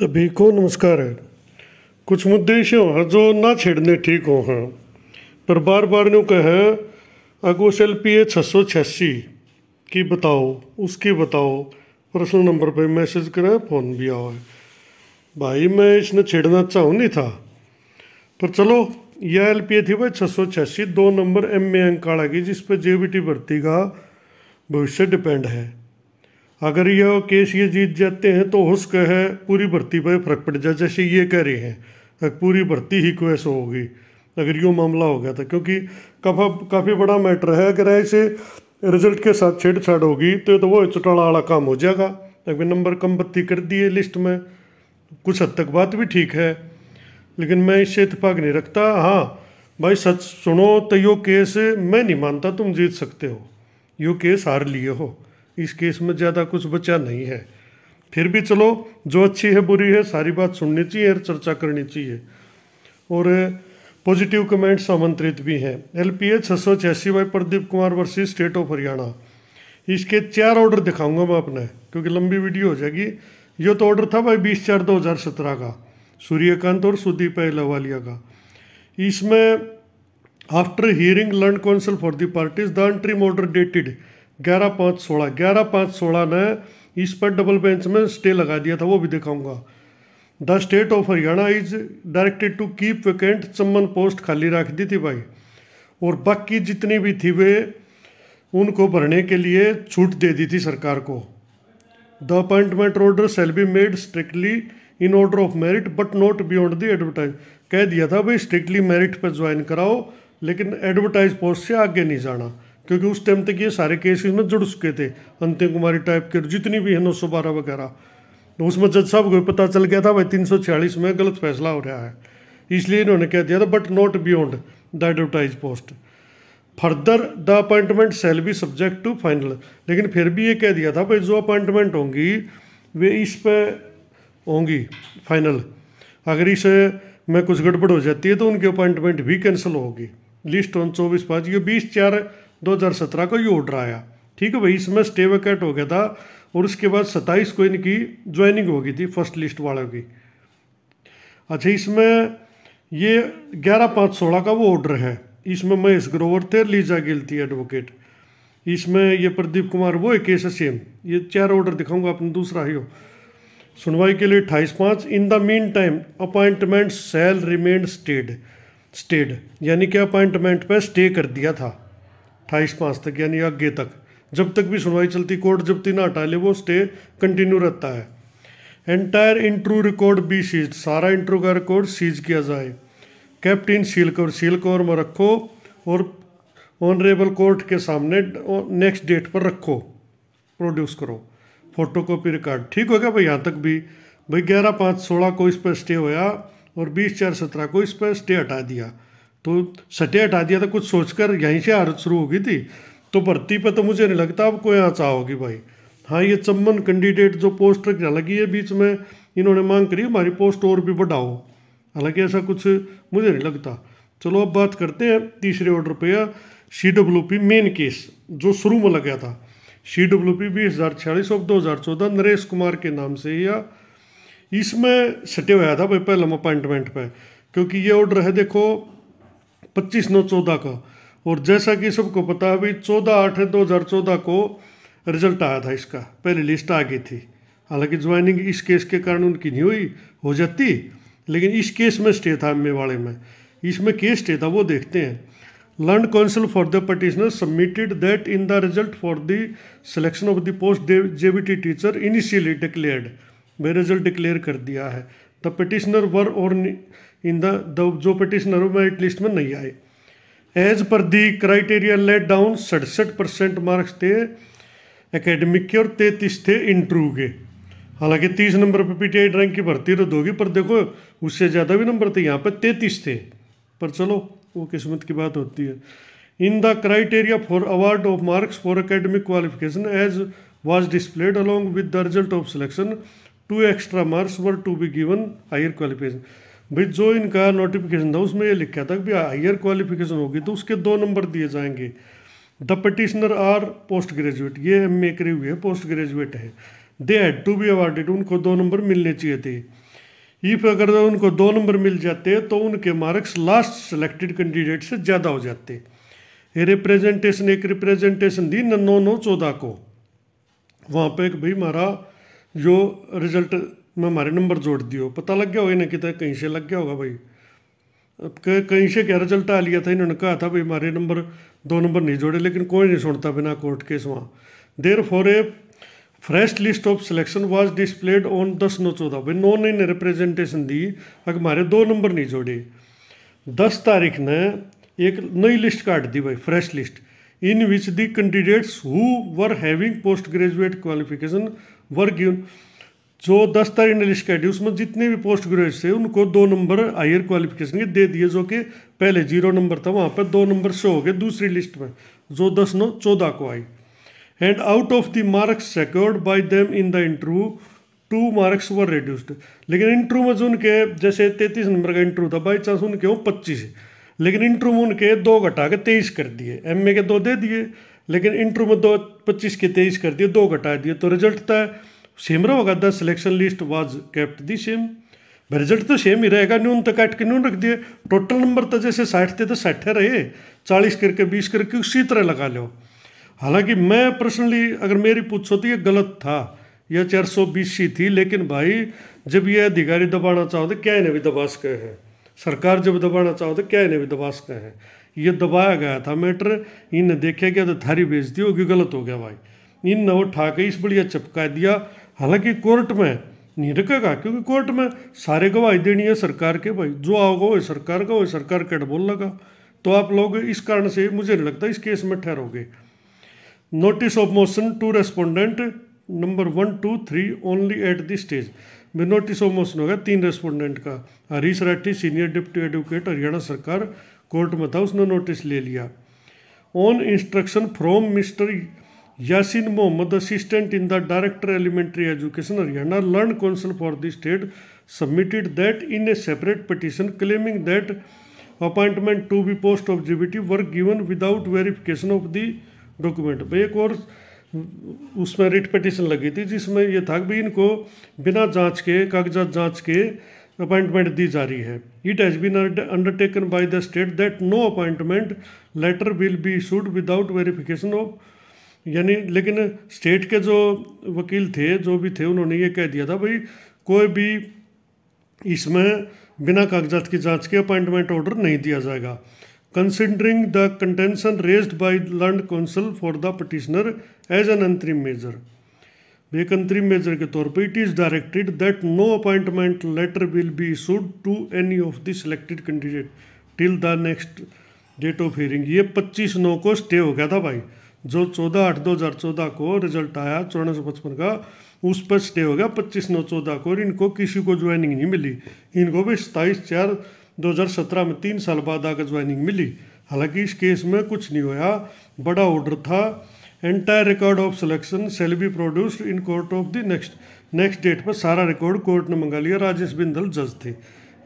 सभी को नमस्कार है कुछ मुद्दे ऐसे हैं जो ना छेड़ने ठीक हो हैं हाँ। पर बार बार न्यू कहे आगो सेल पी ए छः सौ छियासी की बताओ उसकी बताओ पर्सनल नंबर पे मैसेज करें फ़ोन भी आओ है भाई मैं इसने छेड़ना चाहूँ नहीं था पर चलो यह एल पी ए थी भाई छः सौ छियासी दो नंबर एम ए अंक आ की जिस पर जे बी टी भर्ती का भविष्य डिपेंड है अगर यह केस ये जीत जाते हैं तो हो सका है पूरी भर्ती पर फर्क पड़ जाए जैसे ये कह रहे हैं पूरी भर्ती ही को होगी अगर यूँ मामला हो गया था तो, क्योंकि काफा काफ़ी बड़ा मैटर है अगर ऐसे रिजल्ट के साथ छेड़छाड़ होगी तो तो वो चुटाला वाला काम हो जाएगा अगर नंबर कम बत्ती कर दिए लिस्ट में कुछ हद तक बात भी ठीक है लेकिन मैं इससे इतफाक नहीं रखता हाँ भाई सच सुनो तो यो केस मैं नहीं मानता तुम जीत सकते हो यो केस हार लिए हो इस केस में ज़्यादा कुछ बचा नहीं है फिर भी चलो जो अच्छी है बुरी है सारी बात सुननी चाहिए और चर्चा करनी चाहिए और पॉजिटिव कमेंट्स आमंत्रित भी हैं एल पी ए सौ छियासी बाई प्रदीप कुमार वर्सी स्टेट ऑफ हरियाणा इसके चार ऑर्डर दिखाऊंगा मैं अपने क्योंकि लंबी वीडियो हो जाएगी ये तो ऑर्डर था भाई बीस चार दो हज़ार सत्रह का सूर्यकांत और सुदीप लवालिया का इसमें after hearing learned counsel for the parties the interim order dated ग्यारह पाँच सोलह ग्यारह पाँच सोलह ने इस पर डबल बेंच में स्टे लगा दिया था वो भी दिखाऊंगा the state of Haryana is directed to keep vacant चम्बन पोस्ट खाली रख दी थी भाई और बाकी जितनी भी थी वे उनको भरने के लिए छूट दे दी थी सरकार को the appointment order shall be made strictly in order of merit but not beyond the advertise कह दिया था भाई स्ट्रिक्टली मेरिट पर ज्वाइन कराओ लेकिन एडवर्टाइज पोस्ट से आगे नहीं जाना क्योंकि उस टाइम तक ये सारे केसेस में जुड़ चुके थे अंतिम कुमारी टाइप के जितनी भी है नौ सौ बारह वगैरह तो उसमें जज साहब को पता चल गया था भाई तीन सौ छियालीस में गलत फैसला हो रहा है इसलिए इन्होंने कह दिया था but not beyond the advertise post further the appointment shall be subject to final लेकिन फिर भी ये कह दिया था भाई जो अपॉइंटमेंट होंगी वे इस पे होंगी फाइनल अगर इसे में कुछ गड़बड़ हो जाती है तो उनकी अपॉइंटमेंट भी कैंसिल होगी लिस्ट ऑन चौबीस पाँच ये बीस चार दो हज़ार सत्रह को ये ऑर्डर आया ठीक है भाई इसमें स्टे वैकेट हो गया था और उसके बाद सत्ताईस को इनकी ज्वाइनिंग हो गई थी फर्स्ट लिस्ट वालों की अच्छा इसमें ये ग्यारह पाँच सोलह का वो ऑर्डर है इसमें महेश ग्रोवर थे लीजा गिल थी एडवोकेट इसमें ये प्रदीप कुमार वो एक केस सेम ये चार ऑर्डर दिखाऊंगा अपने दूसरा ही हो सुनवाई के लिए अट्ठाईस पाँच in the meantime appointment shall remain stayed stayed यानी कि अपॉइंटमेंट पर स्टे कर दिया था अट्ठाईस पाँच तक यानी आगे तक जब तक भी सुनवाई चलती कोर्ट जब तक ना हटा ले वो स्टे कंटिन्यू रहता है entire entry record be seize सारा इंट्रू का रिकॉर्ड सीज किया जाए kept in seal cover seal cover में रखो और ऑनरेबल कोर्ट के सामने नेक्स्ट डेट पर रखो प्रोड्यूस करो फोटो कॉपी रिकॉर्ड ठीक हो गया भाई यहाँ तक भी भाई ग्यारह पाँच सोलह को इस पर स्टे होया और बीस चार सत्रह को इस पर स्टे हटा दिया तो सटे हटा दिया था तो कुछ सोचकर यहीं से हारत शुरू हो गई थी तो भर्ती पर तो मुझे नहीं लगता अब कोई आचा होगी भाई हाँ ये चम्बन कैंडिडेट जो पोस्ट लगी है बीच में इन्होंने मांग करी हमारी पोस्ट और भी बढ़ाओ हालांकि ऐसा कुछ मुझे नहीं लगता चलो अब बात करते हैं तीसरे ऑर्डर पे या C W P main case जो शुरू में लगा था सी डब्ल्यू पी बीस हज़ार छियालीस और दो हज़ार चौदह नरेश कुमार के नाम से या इसमें सटे हुआ था भाई पहले अपॉइंटमेंट पर क्योंकि ये ऑर्डर है देखो पच्चीस नौ चौदह का और जैसा कि सबको पता है भाई चौदह आठ दो हज़ार चौदह को रिजल्ट आया था इसका पहली लिस्ट आ गई थी हालांकि ज्वाइनिंग इस केस के कारण उनकी नहीं हुई हो जाती लेकिन इस केस में स्टे था एम वाले में इसमें केस स्टे था वो देखते हैं learned counsel for the petitioner submitted that in the result for the selection of the post J teacher initially declared मैं रिजल्ट डिक्लेयर कर दिया है द पिटिशनर वर और इन द जो पिटिशनर मेरिट लिस्ट में नहीं आए as per the criteria laid down सड़सठ परसेंट मार्क्स थे एकेडमिक के और तैतीस थे इंटरव्यू के हालांकि तीस नंबर पर पीटीआई रैंक की भर्ती रद्द होगी पर देखो उससे ज़्यादा भी नंबर थे यहाँ पर तैतीस थे पर चलो वो किस्मत की बात होती है in the criteria for award of marks for academic qualification as was displayed along with the result of selection two extra marks were to be given higher qualification भाई जो इनका नोटिफिकेशन था उसमें ये लिखा था कि हायर क्वालिफिकेशन होगी तो उसके दो नंबर दिए जाएंगे the petitioner are post graduate ये एम ए करी हुई है पोस्ट ग्रेजुएट है they had to be awarded उनको दो नंबर मिलने चाहिए थे इफ अगर उनको दो नंबर मिल जाते तो उनके मार्क्स लास्ट सेलेक्टेड कैंडिडेट से ज़्यादा हो जाते रिप्रेजेंटेशन एक रिप्रेजेंटेशन दी नौ नौ चौदह को वहाँ पे एक भाई हमारा जो रिजल्ट में हमारे नंबर जोड़ दियो पता लग गया होगा इन्हें कितना कहीं से लग गया होगा भाई अब कहीं से क्या रिजल्ट आ लिया था इन्होंने कहा था भाई हमारे नंबर दो नंबर नहीं जोड़े लेकिन कोई नहीं सुनता बिना कोर्ट केस वहाँ there for a fresh list of selection was displayed on दस नौ चौदह भाई नौ ने रिप्रेजेंटेशन दी अगर हमारे दो नंबर नहीं जोड़े दस तारीख ने एक नई लिस्ट काट दी भाई fresh list in which the candidates who were having post graduate qualification work यून जो दस तारीख ने लिस्ट कैडी उसमें जितने भी पोस्ट ग्रेजुएट थे उनको दो नंबर हायर क्वालिफिकेशन के दे दिए जो कि पहले जीरो नंबर था वहाँ पर दो नंबर शो हो गए दूसरी लिस्ट में जो दस नौ चौदह को I and out of the marks secured by them in the interview two marks were reduced लेकिन इंटरव्यू में जो उनके जैसे तैतीस नंबर का इंटरव्यू था बाई चांस उनके हों पच्चीस लेकिन इंटरव्यू में उनके दो घटा के तेईस कर दिए एम के दो दे दिए लेकिन इंटरव्यू में दो पच्चीस के तेईस कर दिए दो घटा दिए तो रिजल्ट था सेम होगा the selection list was kept the same result तो सेम ही रहेगा न्यून तो काट के न्यून रख दिए टोटल नंबर तो जैसे साठ थे तो साठ रहे चालीस करके बीस करके उसी तरह लगा लो हालांकि मैं पर्सनली अगर मेरी पूछो तो ये गलत था यह चार सौ बीस सी थी लेकिन भाई जब यह अधिकारी दबाना चाहो तो क्या इन्हें भी दबा सके हैं सरकार जब दबाना चाहो तो क्या इन्हें भी दबा सके हैं ये दबाया गया था मैटर इनने देखा गया तो थारी बेच दी होगी गलत हो गया भाई ने वो ठाके इस बढ़िया चपका दिया हालांकि कोर्ट में नहीं रखेगा क्योंकि कोर्ट में सारे गवाही देनी है सरकार के भाई जो आओगे वही सरकार का वही सरकार कैट बोल लगा तो आप लोग इस कारण से मुझे नहीं लगता इस केस में ठहरोगे notice of motion to respondent number one two three only at the stage में नोटिस ऑफ मोशन होगा तीन रेस्पोंडेंट का Harish Rathi senior deputy advocate Haryana सरकार कोर्ट में था उसने नोटिस ले लिया on instruction from mister Yasin Mohammad assistant in the director elementary education Haryana learned counsel for the state submitted that in a separate petition claiming that appointment to be post of GBT were given without verification of the भाई एक और उसमें writ petition लगी थी जिसमें यह था कि इनको बिना जांच के कागजात जांच के अपॉइंटमेंट दी जा रही है it has been undertaken by the state that no appointment letter will be issued without verification of यानी लेकिन स्टेट के जो वकील थे जो भी थे उन्होंने ये कह दिया था भाई कोई भी इसमें बिना कागजात की जांच के अपॉइंटमेंट ऑर्डर नहीं दिया जाएगा considering the contention raised by learned counsel for the petitioner as an interim measure interim measure के तौर पर it is directed that no appointment letter will be issued to any of the selected candidate till the next date of hearing ये 25 नौ को stay हो गया था भाई जो 14 आठ 2014 को रिजल्ट आया चौदह सौ पचपन का उस पर स्टे हो गया 25 नौ चौदह को और इनको किसी को ज्वाइनिंग नहीं मिली इनको भी सताईस चार 2017 में तीन साल बाद आकर ज्वाइनिंग मिली हालांकि इस केस में कुछ नहीं होया बड़ा ऑर्डर था entire record of selection shall be produced in court of the next next date पर सारा रिकॉर्ड कोर्ट ने मंगा लिया राजेश बिंदल जज थे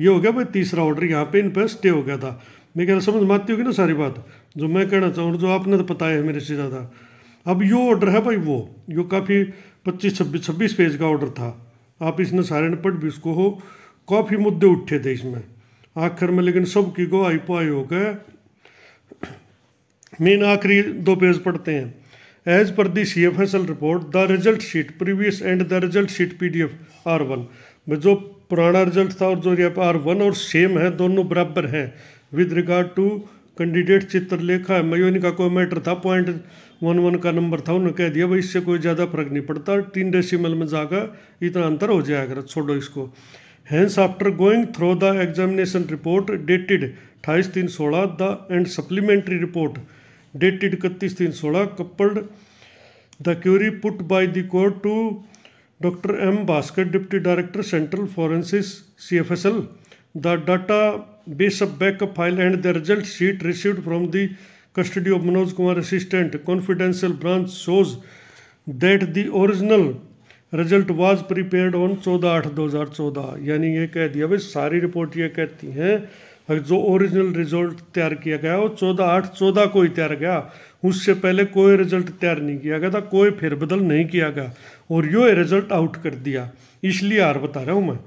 ये हो गया भाई तीसरा ऑर्डर यहाँ पे इन पर स्टे हो गया था मैं कह रहा समझ में आती होगी ना सारी बात जो मैं कहना चाहूँ जो आपने तो पता है मेरे से ज़्यादा अब यो ऑर्डर है भाई वो यो काफ़ी पच्चीस छब्बीस छब्बीस पेज का ऑर्डर था आप इसने सारे ने पढ़ भी इसको हो काफ़ी मुद्दे उठे थे इसमें आखिर में लेकिन सब की गो आई पो आई हो गए मेन आखिरी दो पेज पढ़ते हैं as per the F S L report the result sheet previous and the result sheet P D F R one में जो पुराना रिजल्ट था और जो आर वन और सेम है दोनों बराबर हैं with regard to candidate Chitralekha का कोई मैटर था पॉइंट वन वन का नंबर था उन्होंने कह दिया भाई इससे कोई ज़्यादा फर्क नहीं पड़ता तीन डेसिमल में जाकर इतना अंतर हो जाएगा छोड़ो इसको hence after going through the examination report dated अठाईस तीन सोलह the and supplementary report dated इकतीस तीन सोलह coupled the query put by the court to doctor M Bhaskar deputy director central forensic C F S L the database of backup file and the result sheet receive from the custody of Manoj Kumar assistant confidential branch shows that the original result was prepared on चौदह आठ दो हज़ार चौदह यानी ये कह दिया भाई सारी रिपोर्ट ये कहती हैं जो ओरिजिनल रिजल्ट तैयार किया गया वो चौदह आठ चौदह को ही तैयार गया उससे पहले कोई रिजल्ट तैयार नहीं किया गया था कोई फेरबदल नहीं किया गया और यो रिजल्ट आउट कर दिया इसलिए हार बता रहा हूँ मैं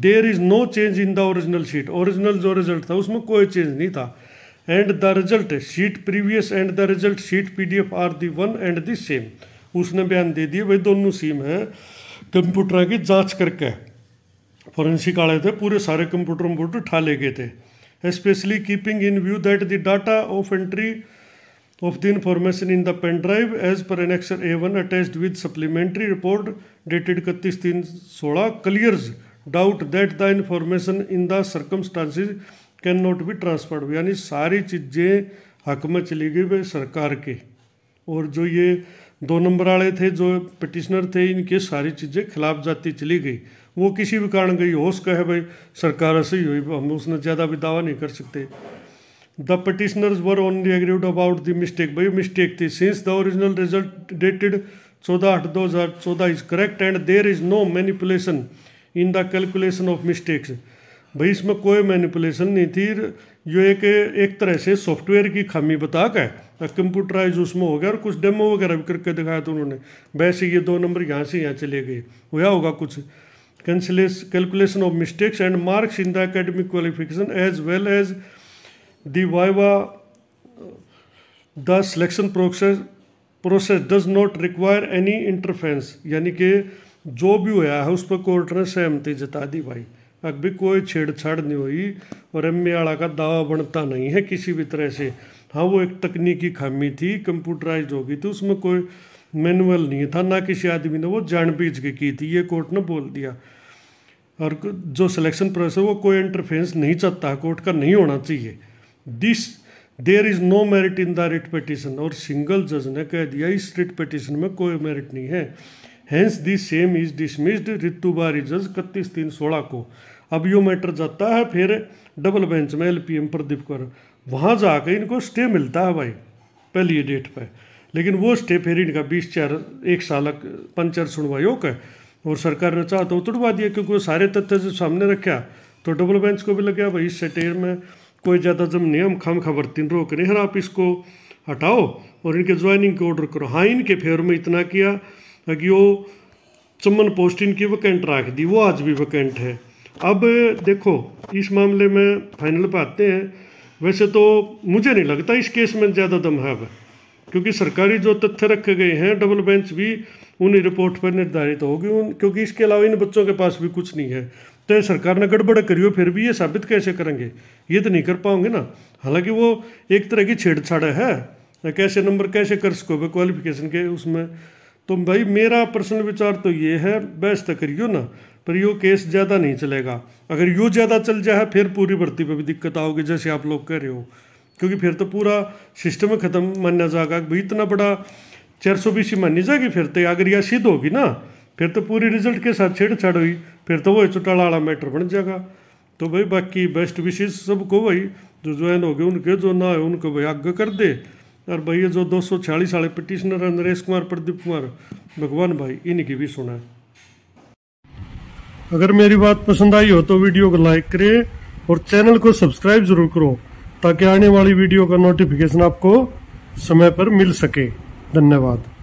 there is no change in the original sheet original जो रिजल्ट था उसमें कोई चेंज नहीं था and the result sheet previous and the result sheet PDF are the one and the same उसने बयान दे दिए भाई दोनों सेम है कंप्यूटर की जांच करके फॉरेंसिक आए थे पूरे सारे कंप्यूटर वम्प्यूटर उठा ले गए थे especially keeping in view that the data of entry of the information in the pen drive as per annexure A1 attached with supplementary report dated 31-3-16 clears doubt that the information in the circumstances can not be transferred यानी सारी चीज़ें हक में चली गई वे सरकार के और जो ये दो नंबर वाले थे जो पिटिशनर थे इनके सारी चीज़ें खिलाफ जाती चली गई वो किसी भी कारण गई हो कहे है भाई सरकार ऐसी हुई हम उसने ज़्यादा भी दावा नहीं कर सकते the petitioners were only agreed about the mistake भाई मिस्टेक थी since the original result dated चौदह आठ दो हज़ार चौदह is correct and there is no manipulation in the calculation of mistakes भाई इसमें कोई मैनिपुलेशन नहीं थी ये एक एक तरह से सॉफ्टवेयर की खामी बता के कंप्यूटराइज उसमें हो गया और कुछ डेमो वगैरह भी करके दिखाया था उन्होंने वैसे ये दो नंबर यहाँ से यहाँ चले गए हुआ होगा कुछ calculation of mistakes and marks in the academic qualification as well as the viva the selection process process does not require any interference यानी कि जो भी होया है उस पर कोर्ट ने सहमति जता दी भाई अब भी कोई छेड़छाड़ नहीं हुई और एम ए आला का दावा बनता नहीं है किसी भी तरह से हाँ वो एक तकनीकी खामी थी कंप्यूटराइज होगी तो उसमें कोई मैनुअल नहीं था ना किसी आदमी ने वो जान बीज के की थी ये कोर्ट ने बोल दिया और जो सिलेक्शन प्रोसेस है वो कोई इंटरफेरेंस नहीं चाहता कोर्ट का नहीं होना चाहिए this there is no merit in the writ petition और सिंगल जज ने कह दिया इस रिट पटिशन में कोई मेरिट नहीं है hence the same is dismissed Ritu Bahri जज इकतीस तीन सोलह को अब यो मैटर जाता है फिर डबल बेंच में L P M Pradeep Kaur वहाँ जाकर इनको स्टे मिलता है भाई पहली डेट पर लेकिन वो स्टेप फिर इनका बीस चार एक साल पंचर सुनवाई योग है और सरकार ने चाहा तो उतरवा दिया क्योंकि वो सारे तथ्य जब सामने रखा तो डबल बेंच को भी लग गया भाई इस टेर में कोई ज़्यादा जब नियम खम खबर तीन रोक नहीं आप इसको हटाओ और इनके ज्वाइनिंग के ऑर्डर करो हाँ इनके फेवर में इतना किया कि वो चमन पोस्ट इनकी वैकेंट रख दी वो आज भी वैकेंट है अब देखो इस मामले में फाइनल पे आते हैं वैसे तो मुझे नहीं लगता इस केस में ज़्यादा दम है अब क्योंकि सरकारी जो तथ्य रखे गए हैं डबल बेंच भी उन्हीं रिपोर्ट पर निर्धारित होगी उन क्योंकि इसके अलावा इन बच्चों के पास भी कुछ नहीं है तो सरकार ने गड़बड़ करी हो फिर भी ये साबित कैसे करेंगे ये तो नहीं कर पाओगे ना हालांकि वो एक तरह की छेड़छाड़ है कैसे नंबर कैसे कर सकोगे क्वालिफिकेशन के उसमें तो भाई मेरा पर्सनल विचार तो ये है बेस्ट तो करियो ना पर यो केस ज़्यादा नहीं चलेगा अगर यो ज़्यादा चल जाए फिर पूरी भर्ती पर भी दिक्कत आओगी जैसे आप लोग कह रहे हो क्योंकि फिर तो पूरा सिस्टम ख़त्म माना जाएगा भाई इतना बड़ा चार सौ बीस मानी जाएगी फिर तो अगर यह सिद्ध होगी ना फिर तो पूरी रिजल्ट के साथ छेड़छाड़ हुई फिर तो वही चौटाला वाला मैटर बन जाएगा तो भाई बाकी बेस्ट विशेष सबको भाई जो ज्वाइन हो गए उनके जो ना है उनको भाई आगे कर दे और भैया जो दो सौ छियालीस वाले पिटिशनर हैं नरेश कुमार प्रदीप कुमार भगवान भाई इनकी भी सुना है अगर मेरी बात पसंद आई हो तो वीडियो को लाइक करें और चैनल को सब्सक्राइब जरूर करो ताकि आने वाली वीडियो का नोटिफिकेशन आपको समय पर मिल सके धन्यवाद